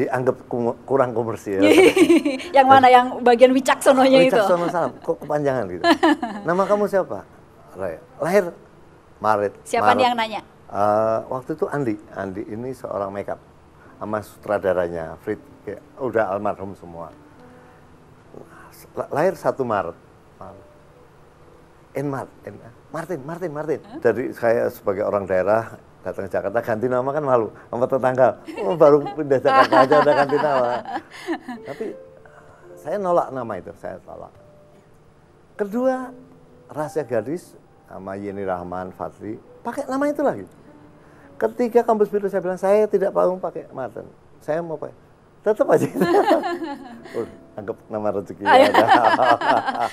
dianggap kurang komersial. yang mana yang bagian Wicaksono-nya itu? Wicaksono salam, kok kepanjangan gitu. Nama kamu siapa? Ray. Lahir Maret. Siapa Maret. nih yang nanya? Uh, waktu itu Andi, Andi ini seorang makeup sama sutradaranya Frit, ya, udah almarhum semua. Lahir satu Maret. Maret. Enmar, Maret, Martin, Martin, Martin. Huh? Dari saya sebagai orang daerah datang ke Jakarta ganti nama kan malu sama tetangga oh, baru pindah Jakarta aja udah ganti nama tapi saya nolak nama itu saya tolak kedua rahasia gadis sama Yeni Rahman Fatri pakai nama itu lagi ketiga kampus biru saya bilang saya tidak mau pakai Martin saya mau pakai tetap aja uh, anggap nama rezeki